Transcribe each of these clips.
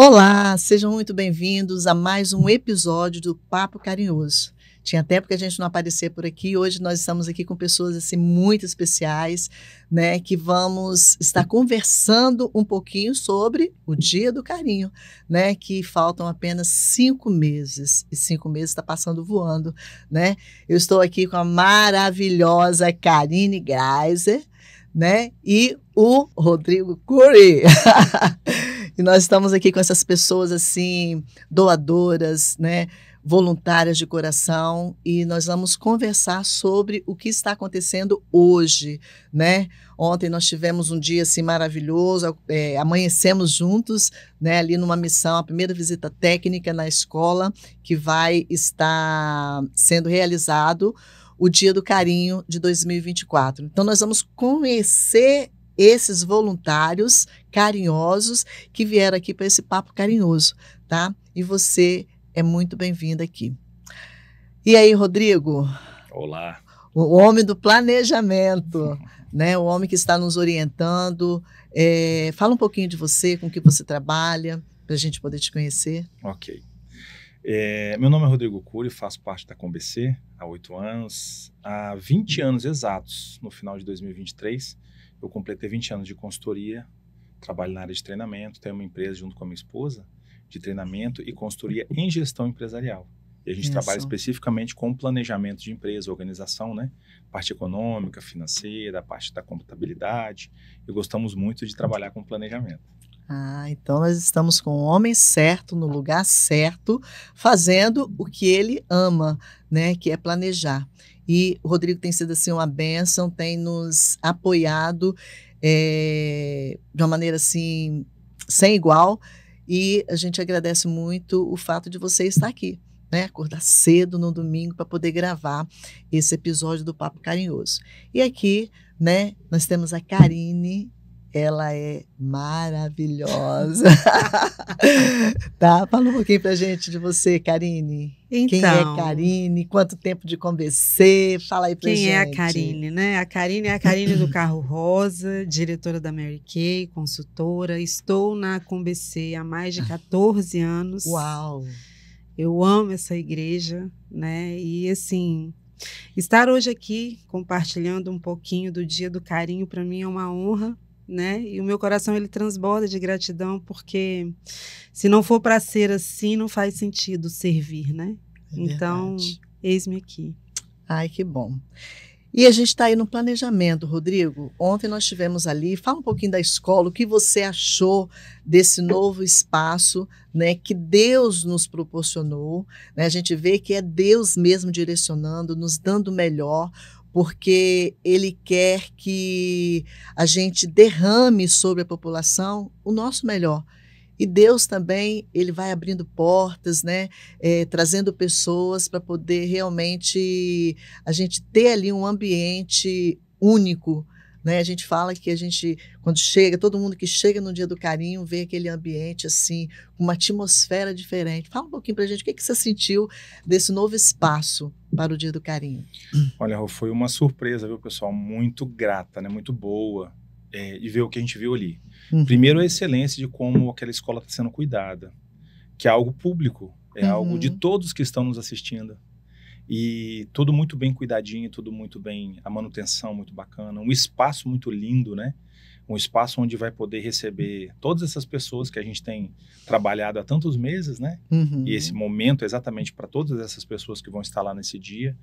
Olá, sejam muito bem-vindos a mais um episódio do Papo Carinhoso. Tinha tempo que a gente não aparecer por aqui. Hoje nós estamos aqui com pessoas assim muito especiais, né, que vamos estar conversando um pouquinho sobre o Dia do Carinho, né, que faltam apenas cinco meses e cinco meses está passando voando, né. Eu estou aqui com a maravilhosa Karine Greiser, né, e o Rodrigo Cury. E nós estamos aqui com essas pessoas assim, doadoras, né? voluntárias de coração e nós vamos conversar sobre o que está acontecendo hoje, né? Ontem nós tivemos um dia assim maravilhoso, é, amanhecemos juntos, né? Ali numa missão, a primeira visita técnica na escola que vai estar sendo realizado o Dia do Carinho de 2024. Então nós vamos conhecer esses voluntários carinhosos que vieram aqui para esse papo carinhoso, tá? E você é muito bem-vindo aqui. E aí, Rodrigo? Olá. O homem do planejamento, né? O homem que está nos orientando. É, fala um pouquinho de você, com que você trabalha, para a gente poder te conhecer. Ok. É, meu nome é Rodrigo Cury, faço parte da Combc há oito anos, há 20 anos exatos, no final de 2023 eu completei 20 anos de consultoria, trabalho na área de treinamento, tenho uma empresa junto com a minha esposa de treinamento e consultoria em gestão empresarial. E a gente Isso. trabalha especificamente com planejamento de empresa, organização, né? Parte econômica, financeira, parte da contabilidade. E gostamos muito de trabalhar com planejamento. Ah, então nós estamos com o homem certo, no lugar certo, fazendo o que ele ama, né? Que é planejar. E o Rodrigo tem sido assim uma bênção, tem nos apoiado é, de uma maneira assim sem igual. E a gente agradece muito o fato de você estar aqui, né? Acordar cedo no domingo para poder gravar esse episódio do Papo Carinhoso. E aqui, né, nós temos a Karine, ela é maravilhosa. tá? Fala um pouquinho pra gente de você, Karine. Então, quem é então. Karine? Quanto tempo de convencer? Fala aí pra quem gente. Quem é a Karine, né? A Karine é a Karine do Carro Rosa, diretora da Mary Kay, consultora. Estou na Conbc há mais de 14 anos. Uau! Eu amo essa igreja, né? E assim, estar hoje aqui compartilhando um pouquinho do Dia do Carinho para mim é uma honra né? E o meu coração ele transborda de gratidão porque se não for para ser assim, não faz sentido servir, né? É então, eis-me aqui. Ai, que bom. E a gente está aí no planejamento, Rodrigo. Ontem nós estivemos ali. Fala um pouquinho da escola, o que você achou desse novo espaço né, que Deus nos proporcionou. Né? A gente vê que é Deus mesmo direcionando, nos dando melhor porque ele quer que a gente derrame sobre a população o nosso melhor. E Deus também, ele vai abrindo portas, né? É, trazendo pessoas para poder realmente a gente ter ali um ambiente único né? A gente fala que a gente, quando chega, todo mundo que chega no dia do carinho vê aquele ambiente assim, com uma atmosfera diferente. Fala um pouquinho para a gente o que, que você sentiu desse novo espaço para o dia do carinho. Olha, foi uma surpresa, viu, pessoal? Muito grata, né? muito boa. É, e ver o que a gente viu ali. Uhum. Primeiro, a excelência de como aquela escola está sendo cuidada, que é algo público, é uhum. algo de todos que estão nos assistindo. E tudo muito bem cuidadinho, tudo muito bem, a manutenção muito bacana, um espaço muito lindo, né? Um espaço onde vai poder receber todas essas pessoas que a gente tem trabalhado há tantos meses, né? Uhum. E esse momento é exatamente para todas essas pessoas que vão estar lá nesse dia,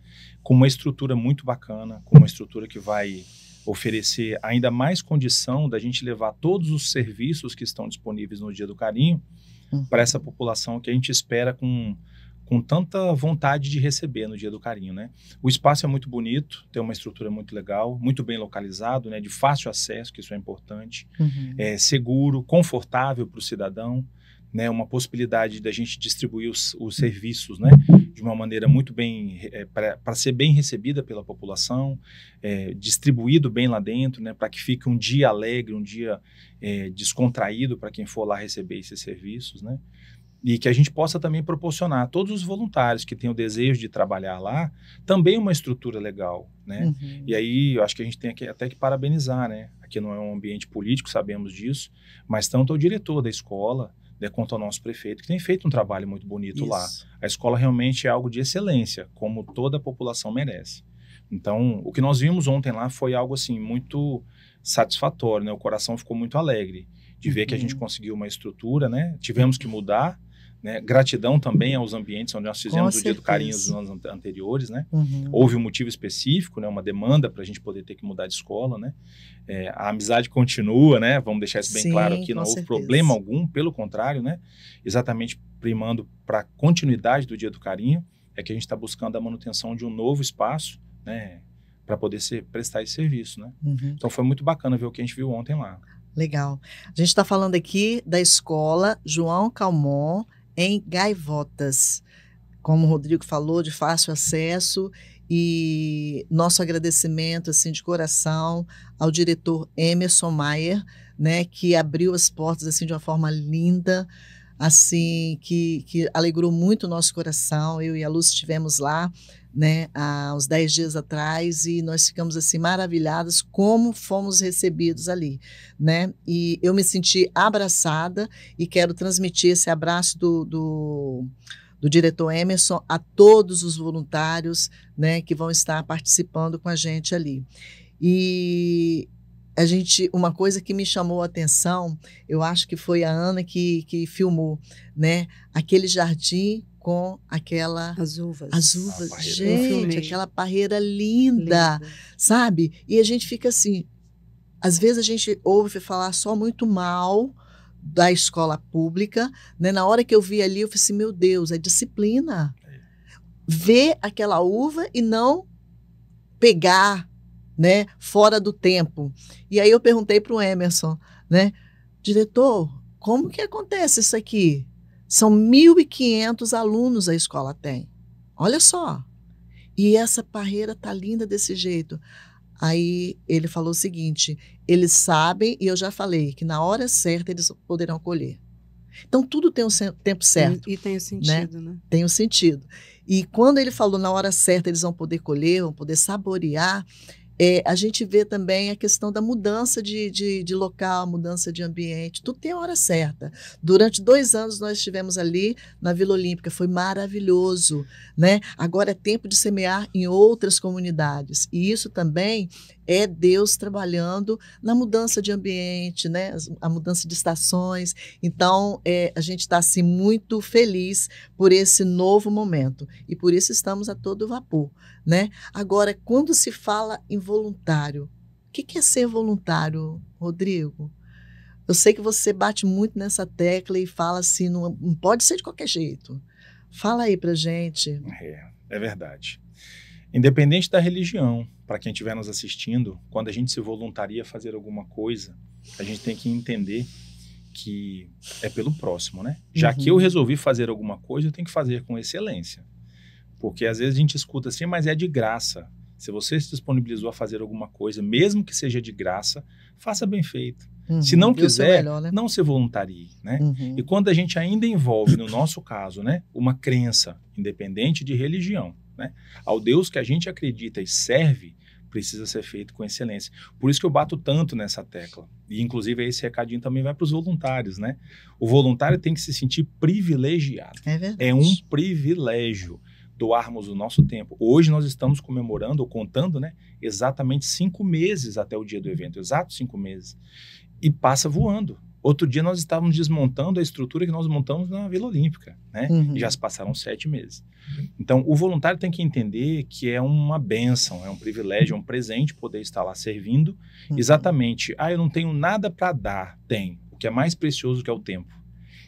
com uma estrutura muito bacana, com uma estrutura que vai oferecer ainda mais condição da gente levar todos os serviços que estão disponíveis no Dia do Carinho uhum. para essa população que a gente espera com com tanta vontade de receber no dia do carinho, né? O espaço é muito bonito, tem uma estrutura muito legal, muito bem localizado, né? De fácil acesso, que isso é importante, uhum. é seguro, confortável para o cidadão, né? Uma possibilidade da gente distribuir os, os serviços, né? De uma maneira muito bem é, para ser bem recebida pela população, é, distribuído bem lá dentro, né? Para que fique um dia alegre, um dia é, descontraído para quem for lá receber esses serviços, né? e que a gente possa também proporcionar a todos os voluntários que têm o desejo de trabalhar lá também uma estrutura legal, né? Uhum. E aí eu acho que a gente tem aqui até que parabenizar, né? Aqui não é um ambiente político, sabemos disso, mas tanto o diretor da escola, né, quanto ao nosso prefeito, que tem feito um trabalho muito bonito Isso. lá. A escola realmente é algo de excelência, como toda a população merece. Então, o que nós vimos ontem lá foi algo assim muito satisfatório, né? O coração ficou muito alegre de ver uhum. que a gente uhum. conseguiu uma estrutura, né? Tivemos que mudar né? Gratidão também aos ambientes onde nós fizemos o Dia do Carinho dos anos anteriores, né? Uhum. Houve um motivo específico, né? Uma demanda para a gente poder ter que mudar de escola, né? É, a amizade continua, né? Vamos deixar isso bem Sim, claro aqui, não houve certeza. problema algum, pelo contrário, né? Exatamente primando para a continuidade do Dia do Carinho, é que a gente está buscando a manutenção de um novo espaço, né? Para poder ser, prestar esse serviço, né? Uhum. Então foi muito bacana ver o que a gente viu ontem lá. Legal. A gente está falando aqui da escola João Calmon, em gaivotas. Como o Rodrigo falou, de fácil acesso e nosso agradecimento assim de coração ao diretor Emerson Maier, né, que abriu as portas assim de uma forma linda, assim que, que alegrou muito o nosso coração. Eu e a Luz estivemos lá né, há uns 10 dias atrás e nós ficamos assim maravilhadas como fomos recebidos ali, né? E eu me senti abraçada e quero transmitir esse abraço do, do, do diretor Emerson a todos os voluntários, né, que vão estar participando com a gente ali. E a gente uma coisa que me chamou a atenção, eu acho que foi a Ana que, que filmou, né? Aquele jardim com aquela as uvas, as uvas, ah, gente, aquela parreira linda, sabe? E a gente fica assim, às vezes a gente ouve falar só muito mal da escola pública, né? Na hora que eu vi ali, eu falei assim, meu Deus, é disciplina. É. Ver aquela uva e não pegar, né? Fora do tempo. E aí eu perguntei para o Emerson, né? Diretor, como que acontece isso aqui? São 1.500 alunos a escola tem. Olha só. E essa parreira tá linda desse jeito. Aí ele falou o seguinte: eles sabem, e eu já falei, que na hora certa eles poderão colher. Então tudo tem um tempo certo. E, e tem o né? sentido, né? né? Tem o um sentido. E quando ele falou na hora certa eles vão poder colher, vão poder saborear, é, a gente vê também a questão da mudança de, de, de, local, mudança de ambiente, tudo tem a hora certa. Durante dois anos nós estivemos ali na Vila Olímpica, foi maravilhoso. Né? Agora é tempo de semear em outras comunidades. E isso também é Deus trabalhando na mudança de ambiente, né? A mudança de estações. Então, é, a gente está assim muito feliz por esse novo momento e por isso estamos a todo vapor, né? Agora, quando se fala em voluntário, o que, é ser voluntário, Rodrigo? Eu sei que você bate muito nessa tecla e fala assim, não, não pode ser de qualquer jeito. Fala aí para gente. É, é verdade. Independente da religião, para quem estiver nos assistindo, quando a gente se voluntaria a fazer alguma coisa, a gente tem que entender que é pelo próximo, né? Já uhum. que eu uhum. resolvi fazer alguma coisa, eu tenho que fazer com excelência. Porque às vezes a gente escuta assim, mas é de graça. Se você se disponibilizou a fazer alguma coisa, mesmo que seja de graça, faça bem feito. Uhum. Se não quiser, melhor, né? não se voluntarie, né? Uhum. E quando a gente ainda envolve, no nosso caso, né, uma crença, independente de religião, né? Ao Deus que a gente acredita e serve, precisa ser feito com excelência. Por isso que eu bato tanto nessa tecla. E, inclusive, esse recadinho também vai para os voluntários, né? O voluntário tem que se sentir privilegiado. É verdade. É um privilégio doarmos o nosso tempo. Hoje nós estamos comemorando, ou contando, né? Exatamente cinco meses até o dia do evento. Exatos cinco meses. E passa voando. Outro dia nós estávamos desmontando a estrutura que nós montamos na Vila Olímpica, né? Uhum. já se passaram sete meses. Então, o voluntário tem que entender que é uma benção, é um privilégio, é um presente poder estar lá servindo. Uhum. Exatamente. Ah, eu não tenho nada para dar. Tem. O que é mais precioso que é o tempo.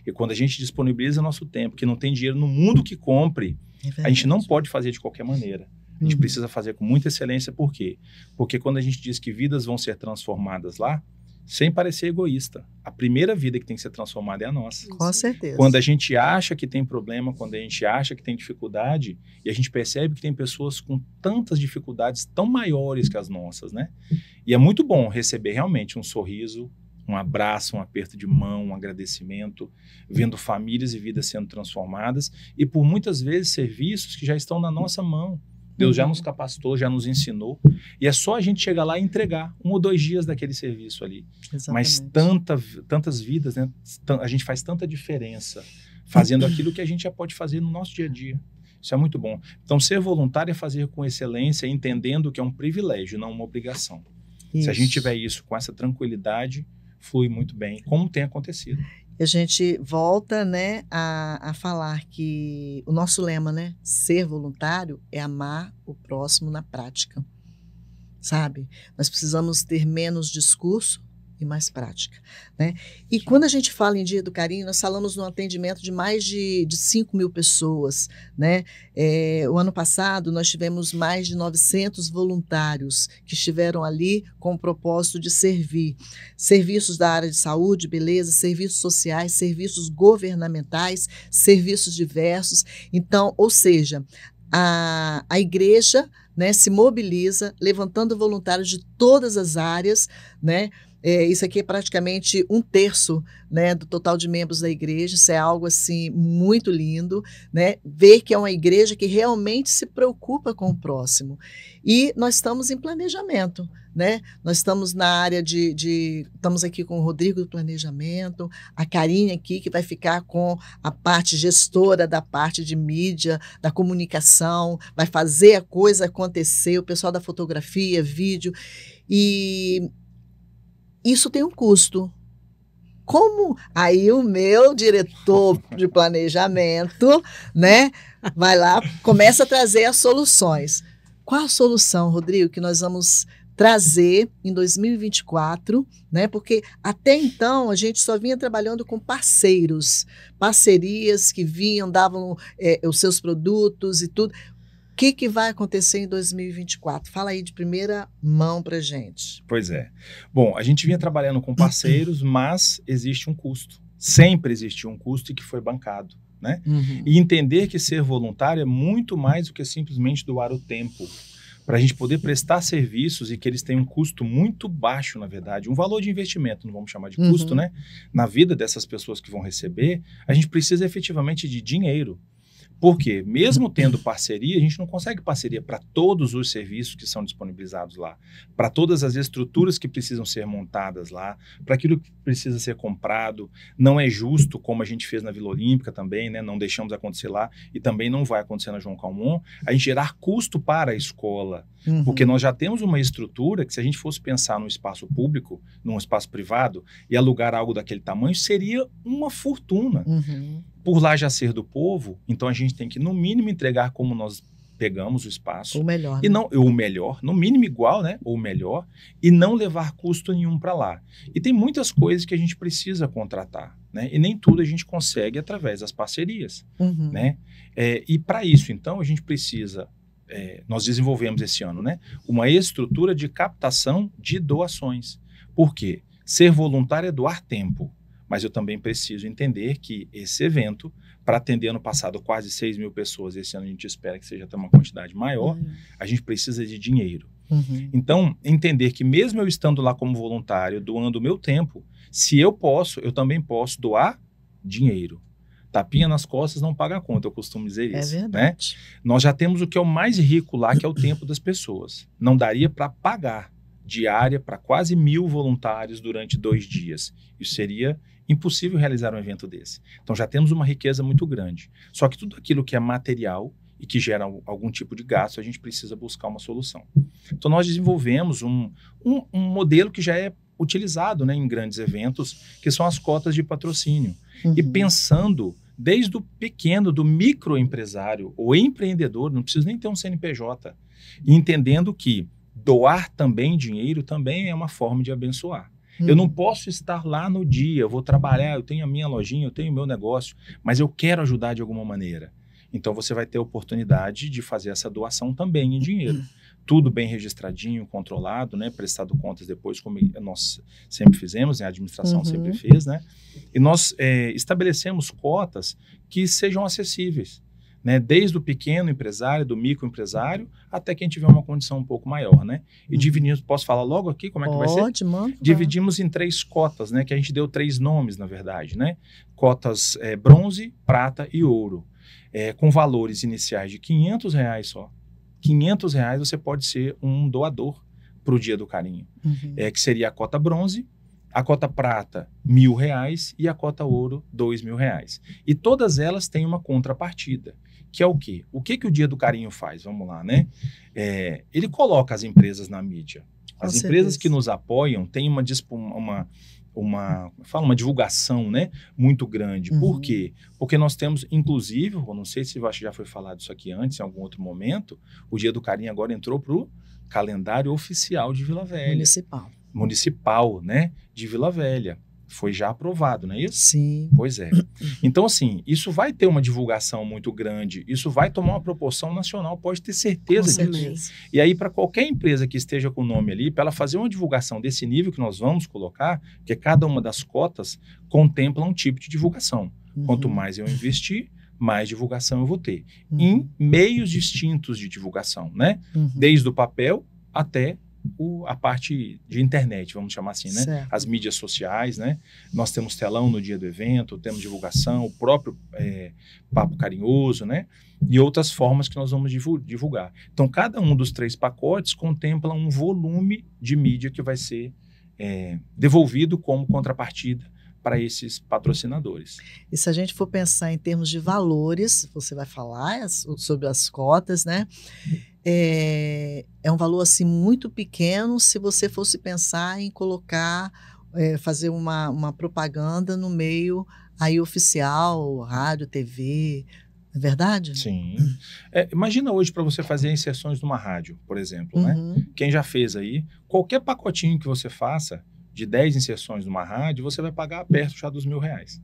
E quando a gente disponibiliza nosso tempo, que não tem dinheiro no mundo que compre, é a gente não pode fazer de qualquer maneira. A gente uhum. precisa fazer com muita excelência, por quê? Porque quando a gente diz que vidas vão ser transformadas lá, sem parecer egoísta. A primeira vida que tem que ser transformada é a nossa. Com certeza. Quando a gente acha que tem problema, quando a gente acha que tem dificuldade, e a gente percebe que tem pessoas com tantas dificuldades tão maiores que as nossas, né? E é muito bom receber realmente um sorriso, um abraço, um aperto de mão, um agradecimento, vendo famílias e vidas sendo transformadas e por muitas vezes serviços que já estão na nossa mão Deus já uhum. nos capacitou, já nos ensinou. E é só a gente chegar lá e entregar um ou dois dias daquele serviço ali. Exatamente. Mas tanta, tantas vidas, né? A gente faz tanta diferença fazendo aquilo que a gente já pode fazer no nosso dia a dia. Isso é muito bom. Então, ser voluntário é fazer com excelência, entendendo que é um privilégio, não uma obrigação. Isso. Se a gente tiver isso com essa tranquilidade, flui muito bem, como tem acontecido a gente volta né, a, a falar que o nosso lema, né? Ser voluntário é amar o próximo na prática. Sabe? Nós precisamos ter menos discurso e mais prática. Né? E quando a gente fala em Dia do Carinho, nós falamos no atendimento de mais de, de 5 mil pessoas. Né? É, o ano passado, nós tivemos mais de 900 voluntários que estiveram ali com o propósito de servir. Serviços da área de saúde, beleza, serviços sociais, serviços governamentais, serviços diversos. Então, ou seja, a, a igreja né, se mobiliza, levantando voluntários de todas as áreas, né, é, isso aqui é praticamente um terço né, do total de membros da igreja. Isso é algo assim muito lindo, né? Ver que é uma igreja que realmente se preocupa com o próximo. E nós estamos em planejamento, né? Nós estamos na área de, de estamos aqui com o Rodrigo do planejamento, a Karine aqui que vai ficar com a parte gestora da parte de mídia, da comunicação, vai fazer a coisa acontecer. O pessoal da fotografia, vídeo e isso tem um custo. Como aí o meu diretor de planejamento, né, vai lá, começa a trazer as soluções. Qual a solução, Rodrigo, que nós vamos trazer em 2024, né? Porque até então a gente só vinha trabalhando com parceiros, parcerias que vinham, davam é, os seus produtos e tudo que, que vai acontecer em 2024? Fala aí de primeira mão para gente. Pois é. Bom, a gente vinha trabalhando com parceiros, mas existe um custo. Sempre existiu um custo e que foi bancado. Né? Uhum. E entender que ser voluntário é muito mais do que simplesmente doar o tempo para a gente poder prestar serviços e que eles têm um custo muito baixo, na verdade, um valor de investimento, não vamos chamar de custo, uhum. né? Na vida dessas pessoas que vão receber, a gente precisa efetivamente de dinheiro. Por quê? Mesmo tendo parceria, a gente não consegue parceria para todos os serviços que são disponibilizados lá, para todas as estruturas que precisam ser montadas lá, para aquilo que precisa ser comprado. Não é justo, como a gente fez na Vila Olímpica também, né? não deixamos acontecer lá e também não vai acontecer na João Calmon, a gente gerar custo para a escola. Uhum. Porque nós já temos uma estrutura que, se a gente fosse pensar num espaço público, num espaço privado, e alugar algo daquele tamanho, seria uma fortuna. Uhum por lá já ser do povo, então a gente tem que, no mínimo, entregar como nós pegamos o espaço. O melhor. E né? não, o melhor, no mínimo igual, né? Ou melhor, e não levar custo nenhum para lá. E tem muitas coisas que a gente precisa contratar, né? E nem tudo a gente consegue através das parcerias, uhum. né? É, e para isso, então, a gente precisa. É, nós desenvolvemos esse ano, né? Uma estrutura de captação de doações. Por quê? Ser voluntário é doar tempo mas eu também preciso entender que esse evento, para atender ano passado quase 6 mil pessoas, esse ano a gente espera que seja até uma quantidade maior, uhum. a gente precisa de dinheiro. Uhum. Então, entender que mesmo eu estando lá como voluntário, doando o meu tempo, se eu posso, eu também posso doar dinheiro. Tapinha nas costas não paga a conta, eu costumo dizer é isso. É verdade. Né? Nós já temos o que é o mais rico lá, que é o tempo das pessoas. Não daria para pagar diária para quase mil voluntários durante dois dias. Isso seria Impossível realizar um evento desse. Então já temos uma riqueza muito grande. Só que tudo aquilo que é material e que gera algum tipo de gasto, a gente precisa buscar uma solução. Então nós desenvolvemos um, um, um modelo que já é utilizado né, em grandes eventos, que são as cotas de patrocínio. Uhum. E pensando desde o pequeno, do microempresário ou empreendedor, não precisa nem ter um CNPJ, entendendo que doar também dinheiro também é uma forma de abençoar. Eu não hum. posso estar lá no dia, eu vou trabalhar, eu tenho a minha lojinha, eu tenho o meu negócio, mas eu quero ajudar de alguma maneira. Então você vai ter a oportunidade de fazer essa doação também em dinheiro. Hum. Tudo bem registradinho, controlado, né? Prestado contas depois, como nós sempre fizemos, né? a administração uhum. sempre fez, né? E nós é, estabelecemos cotas que sejam acessíveis né? Desde o pequeno empresário, do microempresário, até quem tiver uma condição um pouco maior, né? E uhum. dividimos, posso falar logo aqui como é Pode, que vai ser? Manda. Dividimos em três cotas, né? Que a gente deu três nomes, na verdade, né? Cotas é, bronze, prata e ouro. É, com valores iniciais de 500 reais só. 500 reais você pode ser um doador para o Dia do Carinho, uhum. é, que seria a cota bronze, a cota prata, mil reais, e a cota ouro, dois mil reais. E todas elas têm uma contrapartida, que é o quê? O que, que o Dia do Carinho faz? Vamos lá, né? É, ele coloca as empresas na mídia. As Com empresas certeza. que nos apoiam têm uma, uma, uma, é fala, uma divulgação né, muito grande. Uhum. Por quê? Porque nós temos, inclusive, eu não sei se já foi falado isso aqui antes, em algum outro momento, o Dia do Carinho agora entrou para o calendário oficial de Vila Velha. Municipal. Municipal, né? De Vila Velha foi já aprovado, não é isso? Sim. Pois é. Então, assim, isso vai ter uma divulgação muito grande, isso vai tomar uma proporção nacional, pode ter certeza Com disso. E aí, para qualquer empresa que esteja com o nome ali, para ela fazer uma divulgação desse nível que nós vamos colocar, porque cada uma das cotas contempla um tipo de divulgação. Uhum. Quanto mais eu investir, mais divulgação eu vou ter. Uhum. Em meios distintos de divulgação, né? Uhum. Desde o papel até o, a parte de internet, vamos chamar assim, né? Certo. As mídias sociais, né? Nós temos telão no dia do evento, temos divulgação, o próprio é, papo carinhoso, né? E outras formas que nós vamos divulgar. Então, cada um dos três pacotes contempla um volume de mídia que vai ser é, devolvido como contrapartida para esses patrocinadores. E se a gente for pensar em termos de valores, você vai falar sobre as cotas, né? é, é um valor assim muito pequeno se você fosse pensar em colocar, é, fazer uma, uma propaganda no meio aí oficial, rádio, TV, é verdade? Sim. É, imagina hoje para você fazer inserções numa rádio, por exemplo, né? uhum. né? Quem já fez aí, qualquer pacotinho que você faça de 10 inserções numa rádio, você vai pagar perto já dos mil reais.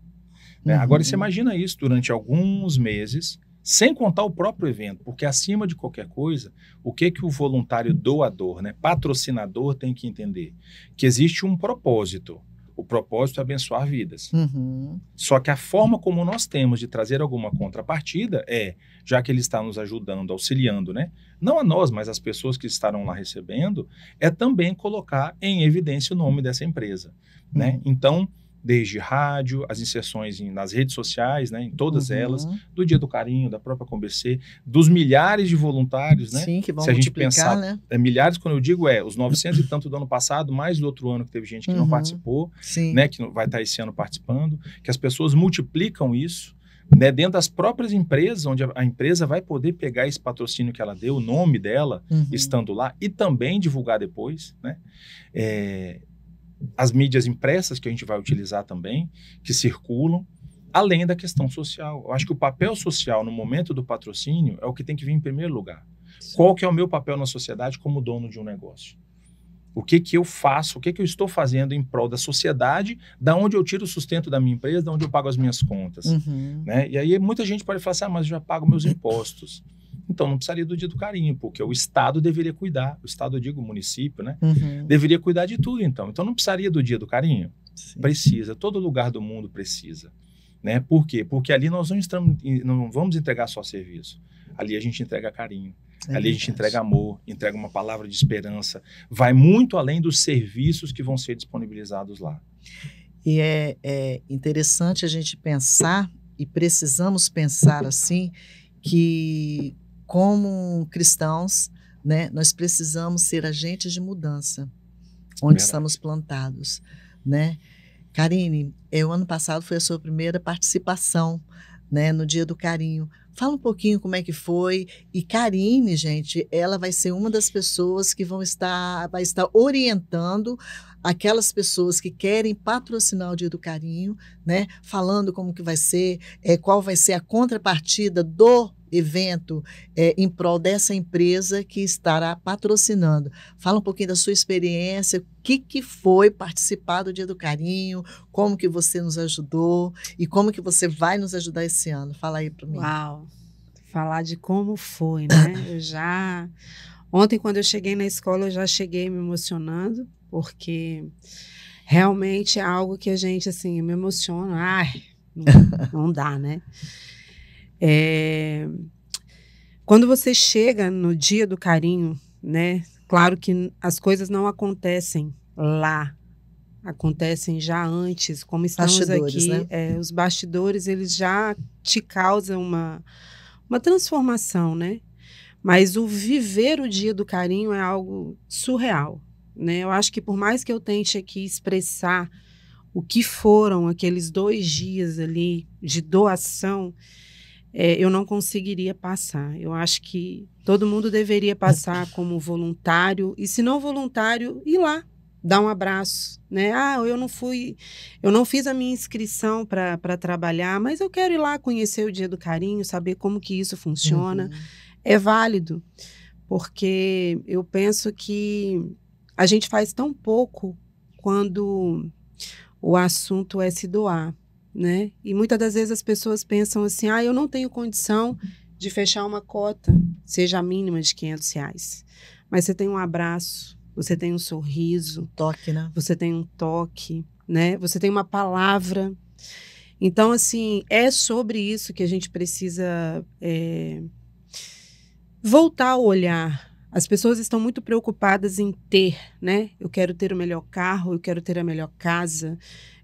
Né? Uhum. Agora, você uhum. imagina isso durante alguns meses, sem contar o próprio evento, porque acima de qualquer coisa, o que que o voluntário doador, né, patrocinador tem que entender? Que existe um propósito. O propósito é abençoar vidas. Uhum. Só que a forma como nós temos de trazer alguma contrapartida é, já que ele está nos ajudando, auxiliando, né? Não a nós, mas as pessoas que estarão lá recebendo, é também colocar em evidência o nome dessa empresa, né? uhum. né? Então, desde rádio, as inserções em, nas redes sociais, né, em todas uhum. elas, do Dia do Carinho, da própria Combc, dos milhares de voluntários, né? Sim, que vão Se a gente pensar, né? é, milhares, quando eu digo é, os 900 e tanto do ano passado, mais do outro ano que teve gente que uhum. não participou, Sim. né, que vai estar tá esse ano participando, que as pessoas multiplicam isso, né, dentro das próprias empresas, onde a, a, empresa vai poder pegar esse patrocínio que ela deu, o nome dela, uhum. estando lá, e também divulgar depois, né? É, as mídias impressas que a gente vai utilizar também, que circulam, além da questão social. Eu acho que o papel social no momento do patrocínio é o que tem que vir em primeiro lugar. Sim. Qual que é o meu papel na sociedade como dono de um negócio? O que que eu faço? O que que eu estou fazendo em prol da sociedade? Da onde eu tiro o sustento da minha empresa? Da onde eu pago as minhas contas? Uhum. Né? E aí muita gente pode falar assim, ah, mas eu já pago meus impostos. Então não precisaria do dia do carinho, porque o Estado deveria cuidar. O Estado, eu digo, o município, né? Uhum. Deveria cuidar de tudo, então. Então não precisaria do dia do carinho. Sim. Precisa, todo lugar do mundo precisa. Né? Por quê? Porque ali nós não, estamos, não vamos entregar só serviço. Ali a gente entrega carinho. É ali a gente entrega amor, entrega uma palavra de esperança. Vai muito além dos serviços que vão ser disponibilizados lá. E é, é interessante a gente pensar, e precisamos pensar assim, que como cristãos, né, nós precisamos ser agentes de mudança onde Verdade. estamos plantados, né? Karine, é, o ano passado foi a sua primeira participação, né, no Dia do Carinho. Fala um pouquinho como é que foi. E Karine, gente, ela vai ser uma das pessoas que vão estar, vai estar orientando aquelas pessoas que querem patrocinar o Dia do Carinho, né? Falando como que vai ser, é, qual vai ser a contrapartida do evento é, em prol dessa empresa que estará patrocinando. Fala um pouquinho da sua experiência, o que, que foi participar do Dia do Carinho, como que você nos ajudou e como que você vai nos ajudar esse ano. Fala aí para mim. Uau! Falar de como foi, né? Eu já... Ontem, quando eu cheguei na escola, eu já cheguei me emocionando, porque realmente é algo que a gente, assim, me emociona. Ai, não, não dá, né? É... Quando você chega no dia do carinho, né? Claro que as coisas não acontecem lá, acontecem já antes, como estamos bastidores, aqui, né? é, os bastidores eles já te causam uma, uma transformação, né? Mas o viver o dia do carinho é algo surreal, né? Eu acho que por mais que eu tente aqui expressar o que foram aqueles dois dias ali de doação, é, eu não conseguiria passar. Eu acho que todo mundo deveria passar como voluntário e, se não voluntário, ir lá dar um abraço, né? Ah, eu não fui, eu não fiz a minha inscrição para trabalhar, mas eu quero ir lá conhecer o Dia do Carinho, saber como que isso funciona. Uhum. É válido, porque eu penso que a gente faz tão pouco quando o assunto é se doar né? E muitas das vezes as pessoas pensam assim, ah, eu não tenho condição de fechar uma cota, seja a mínima de 500 reais. Mas você tem um abraço, você tem um sorriso. Toque, né? Você tem um toque, né? Você tem uma palavra. Então, assim, é sobre isso que a gente precisa é, voltar o olhar. As pessoas estão muito preocupadas em ter, né? Eu quero ter o melhor carro, eu quero ter a melhor casa,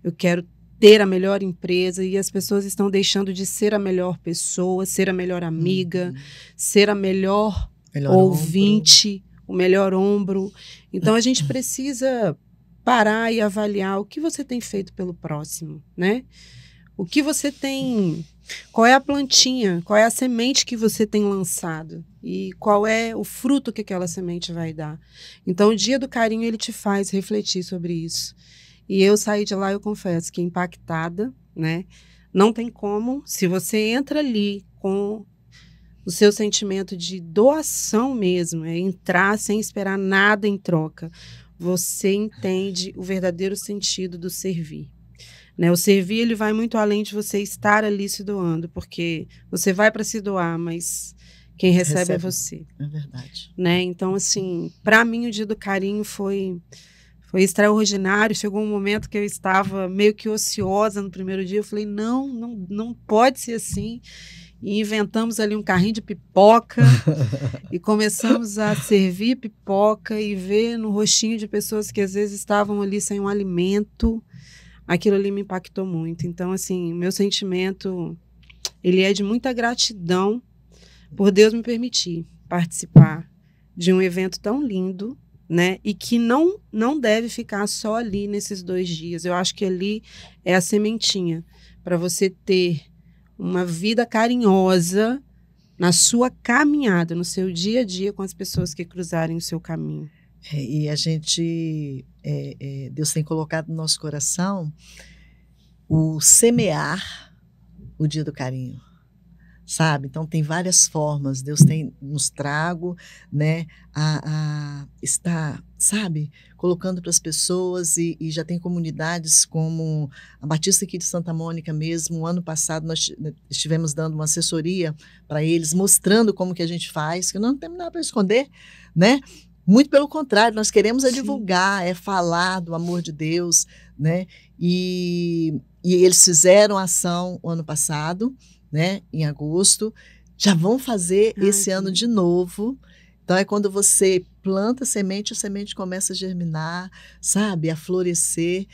eu quero ter a melhor empresa e as pessoas estão deixando de ser a melhor pessoa, ser a melhor amiga, uhum. ser a melhor, melhor ouvinte, ombro. o melhor ombro. Então a gente precisa parar e avaliar o que você tem feito pelo próximo, né? O que você tem qual é a plantinha? Qual é a semente que você tem lançado? E qual é o fruto que aquela semente vai dar? Então, o Dia do Carinho ele te faz refletir sobre isso. E eu saí de lá, eu confesso que impactada, né? Não tem como, se você entra ali com o seu sentimento de doação mesmo, é entrar sem esperar nada em troca, você entende o verdadeiro sentido do servir. Né? O servir ele vai muito além de você estar ali se doando, porque você vai para se doar, mas quem recebe, é recebe, é você. É verdade. Né? Então, assim, para mim o dia do carinho foi foi extraordinário. Chegou um momento que eu estava meio que ociosa no primeiro dia. Eu falei: não, não, não pode ser assim. E inventamos ali um carrinho de pipoca e começamos a servir pipoca e ver no rostinho de pessoas que às vezes estavam ali sem um alimento. Aquilo ali me impactou muito. Então, assim, meu sentimento ele é de muita gratidão por Deus me permitir participar de um evento tão lindo né? E que não não deve ficar só ali nesses dois dias. Eu acho que ali é a sementinha para você ter uma vida carinhosa na sua caminhada, no seu dia a dia com as pessoas que cruzarem o seu caminho. É, e a gente, é, é, Deus tem colocado no nosso coração o semear o dia do carinho sabe? Então tem várias formas. Deus tem nos trago, né? A, a estar, sabe? Colocando para as pessoas e, e, já tem comunidades como a Batista aqui de Santa Mônica mesmo. Um ano passado nós né, estivemos dando uma assessoria para eles, mostrando como que a gente faz, que não tem nada para esconder, né? Muito pelo contrário, nós queremos é divulgar, é falar do amor de Deus, né? E, e eles fizeram a ação o ano passado, né, em agosto, já vão fazer Ai, esse que... ano de novo. Então é quando você planta a semente, a semente começa a germinar, sabe, a florescer.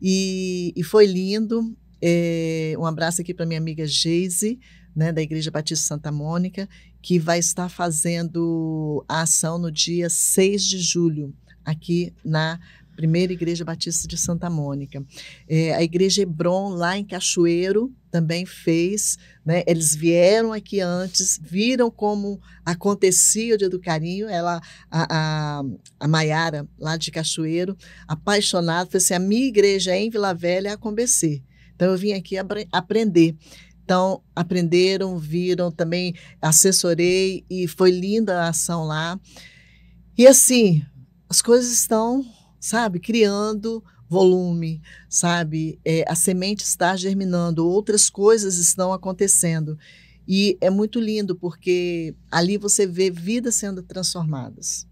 E, e foi lindo. É, um abraço aqui para minha amiga Geise, né, da Igreja Batista Santa Mônica, que vai estar fazendo a ação no dia 6 de julho, aqui na Primeira Igreja Batista de Santa Mônica. É, a Igreja Hebron, lá em Cachoeiro, também fez. Né? Eles vieram aqui antes, viram como acontecia o Dia do Carinho. Ela, a, a, a Maiara, lá de Cachoeiro, apaixonada, falou assim: a minha igreja é em Vila Velha é a Combecê. Então eu vim aqui aprender. Então, aprenderam, viram, também assessorei e foi linda a ação lá. E assim, as coisas estão sabe? Criando volume, sabe? É, a semente está germinando, outras coisas estão acontecendo. E é muito lindo, porque ali você vê vidas sendo transformadas.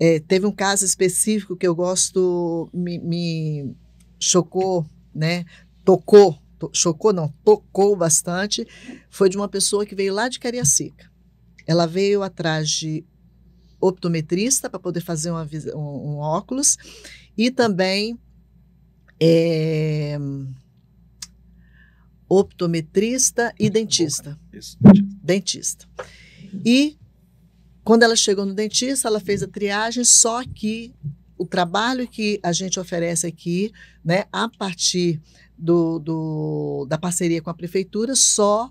É, teve um caso específico que eu gosto, me, me chocou, né? Tocou, to, chocou não, tocou bastante. Foi de uma pessoa que veio lá de Cariacica. Ela veio atrás de optometrista para poder fazer uma, um, um, óculos e também é, optometrista e dentista. Isso, dentista. E quando ela chegou no dentista, ela fez a triagem, só que o trabalho que a gente oferece aqui, né, a partir do, do da parceria com a prefeitura, só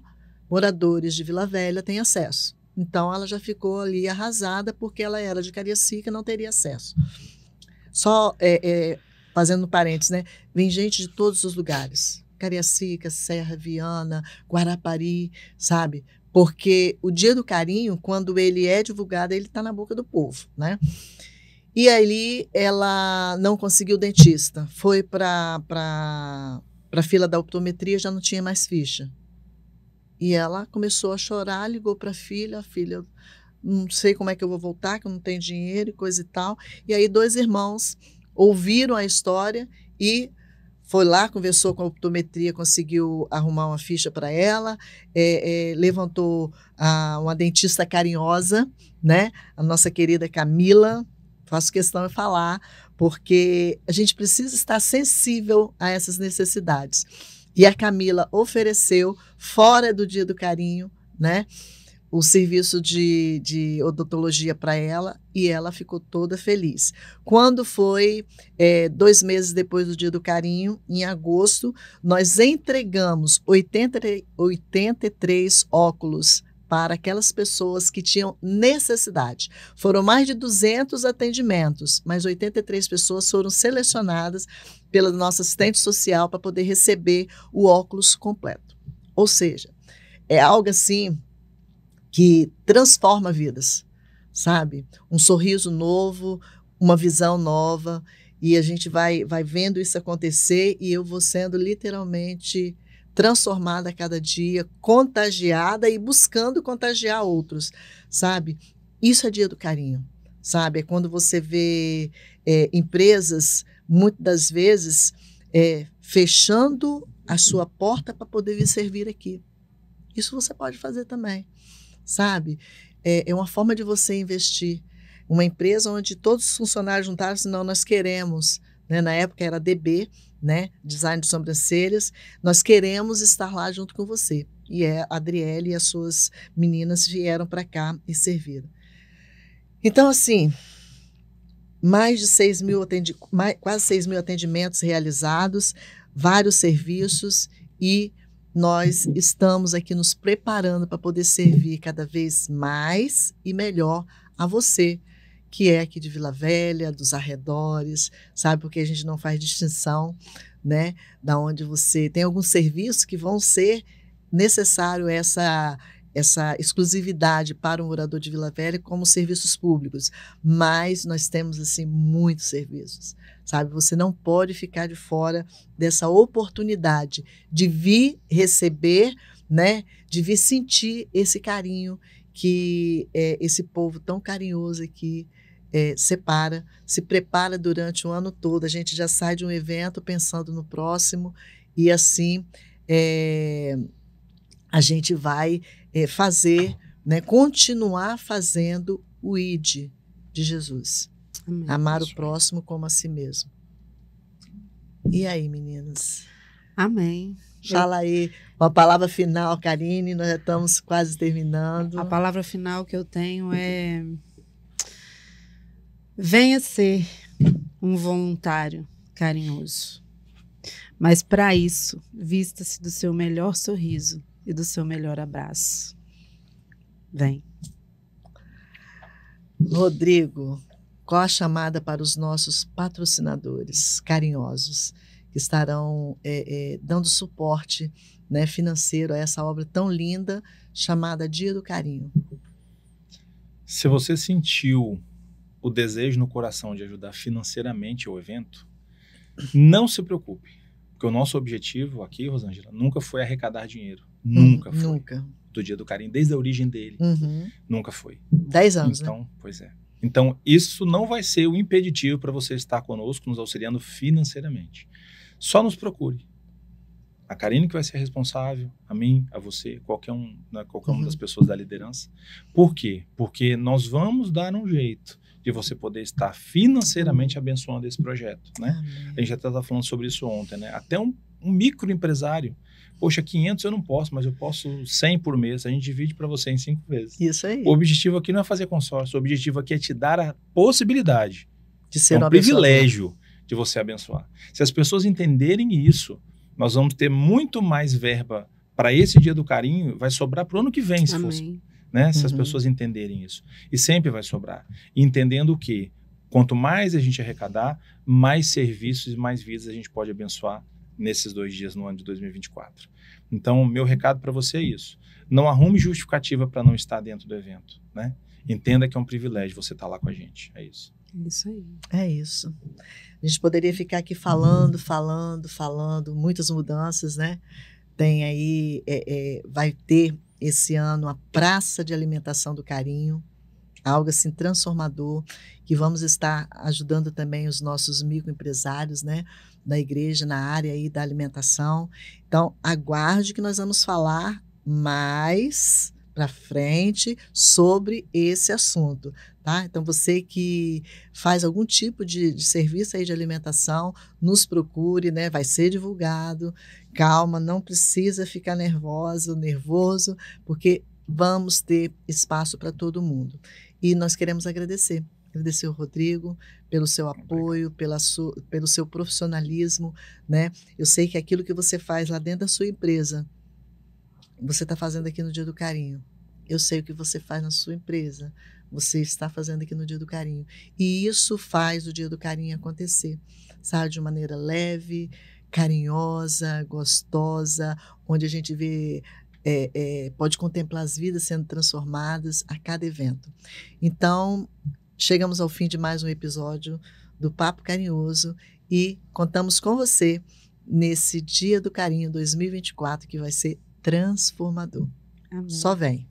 moradores de Vila Velha têm acesso. Então ela já ficou ali arrasada porque ela era de Cariacica e não teria acesso. Só é, é, fazendo parênteses, né? Vem gente de todos os lugares. Cariacica, Serra, Viana, Guarapari, sabe? Porque o Dia do Carinho, quando ele é divulgado, ele está na boca do povo, né? E ali ela não conseguiu dentista. Foi para a fila da optometria, já não tinha mais ficha. E ela começou a chorar, ligou para a filha, ah, filha, não sei como é que eu vou voltar, que eu não tenho dinheiro e coisa e tal. E aí dois irmãos ouviram a história e foi lá, conversou com a optometria, conseguiu arrumar uma ficha para ela, é, é, levantou a, uma dentista carinhosa, né? A nossa querida Camila, faço questão de falar, porque a gente precisa estar sensível a essas necessidades. E a Camila ofereceu, fora do Dia do Carinho, né? o serviço de, de odontologia para ela e ela ficou toda feliz. Quando foi é, dois meses depois do Dia do Carinho, em agosto, nós entregamos 80, 83 óculos para aquelas pessoas que tinham necessidade. Foram mais de 200 atendimentos, mas 83 pessoas foram selecionadas pela nossa assistente social para poder receber o óculos completo. Ou seja, é algo assim que transforma vidas, sabe? Um sorriso novo, uma visão nova e a gente vai vai vendo isso acontecer e eu vou sendo literalmente transformada a cada dia, contagiada e buscando contagiar outros, sabe? Isso é dia do carinho, sabe? É quando você vê é, empresas, muitas das vezes, é, fechando a sua porta para poder vir servir aqui. Isso você pode fazer também, sabe? É, é uma forma de você investir. Uma empresa onde todos os funcionários juntaram, senão nós queremos. Né? Na época era DB, né? Design de sobrancelhas. Nós queremos estar lá junto com você. E é, a Adriele e as suas meninas vieram para cá e serviram. Então, assim, mais de 6 mil atendi, mais, quase 6 mil atendimentos realizados, vários serviços e nós estamos aqui nos preparando para poder servir cada vez mais e melhor a você, que é aqui de Vila Velha, dos arredores, sabe? Porque a gente não faz distinção, né? Da onde você tem alguns serviços que vão ser necessário essa essa exclusividade para um morador de Vila Velha como serviços públicos, mas nós temos assim muitos serviços, sabe? Você não pode ficar de fora dessa oportunidade de vir receber, né? De vir sentir esse carinho que é, esse povo tão carinhoso aqui é, separa, se prepara durante o ano todo. A gente já sai de um evento pensando no próximo e assim é, a gente vai é, fazer, né, continuar fazendo o ID de Jesus. Amém. Amar o próximo como a si mesmo. E aí, meninas? Amém. Fala aí, uma palavra final, Karine, nós já estamos quase terminando. A palavra final que eu tenho é Venha ser um voluntário carinhoso. Mas para isso, vista-se do seu melhor sorriso e do seu melhor abraço. Vem. Rodrigo, qual a chamada para os nossos patrocinadores carinhosos que estarão é, é, dando suporte né, financeiro a essa obra tão linda chamada Dia do Carinho? Se você sentiu o desejo no coração de ajudar financeiramente o evento, não se preocupe. Porque o nosso objetivo aqui, Rosângela, nunca foi arrecadar dinheiro. Hum, nunca hum, foi. Nunca. Do Dia do Carinho, desde a origem dele. Uhum. Nunca foi. Dez anos. Né? Então, né? pois é. Então, isso não vai ser o um impeditivo para você estar conosco, nos auxiliando financeiramente. Só nos procure. A Karine que vai ser responsável, a mim, a você, qualquer um, né, qualquer uhum. uma das pessoas da liderança. Por quê? Porque nós vamos dar um jeito de você poder estar financeiramente abençoando esse projeto, né? Amém. A gente já estava falando sobre isso ontem, né? Até um, um microempresário, poxa, 500 eu não posso, mas eu posso 100 por mês, a gente divide para você em cinco vezes. Isso aí. O objetivo aqui não é fazer consórcio, o objetivo aqui é te dar a possibilidade de é ser é um, um privilégio de você abençoar. Se as pessoas entenderem isso, nós vamos ter muito mais verba para esse dia do carinho, vai sobrar para o ano que vem, se Amém. fosse né? Se uhum. as pessoas entenderem isso. E sempre vai sobrar. Entendendo o que quanto mais a gente arrecadar, mais serviços e mais vidas a gente pode abençoar nesses dois dias no ano de 2024. Então, meu recado para você é isso. Não arrume justificativa para não estar dentro do evento, né? Entenda que é um privilégio você estar tá lá com a gente. É isso. É isso aí. É isso. A gente poderia ficar aqui falando, falando, falando, muitas mudanças, né? Tem aí, é, é, vai ter esse ano a Praça de Alimentação do Carinho, algo assim transformador, que vamos estar ajudando também os nossos microempresários, né, da igreja, na área aí da alimentação. Então, aguarde que nós vamos falar mais para frente sobre esse assunto, tá? Então você que faz algum tipo de, de, serviço aí de alimentação, nos procure, né? Vai ser divulgado. Calma, não precisa ficar nervoso, nervoso, porque vamos ter espaço para todo mundo. E nós queremos agradecer agradecer ao Rodrigo pelo seu apoio, pela sua, pelo seu profissionalismo, né? Eu sei que aquilo que você faz lá dentro da sua empresa você está fazendo aqui no Dia do Carinho. Eu sei o que você faz na sua empresa. Você está fazendo aqui no Dia do Carinho. E isso faz o Dia do Carinho acontecer, sabe? De maneira leve, carinhosa, gostosa, onde a gente vê é, é, pode contemplar as vidas sendo transformadas a cada evento. Então, chegamos ao fim de mais um episódio do Papo Carinhoso e contamos com você nesse Dia do Carinho 2024, que vai ser transformador. Amém. Só vem.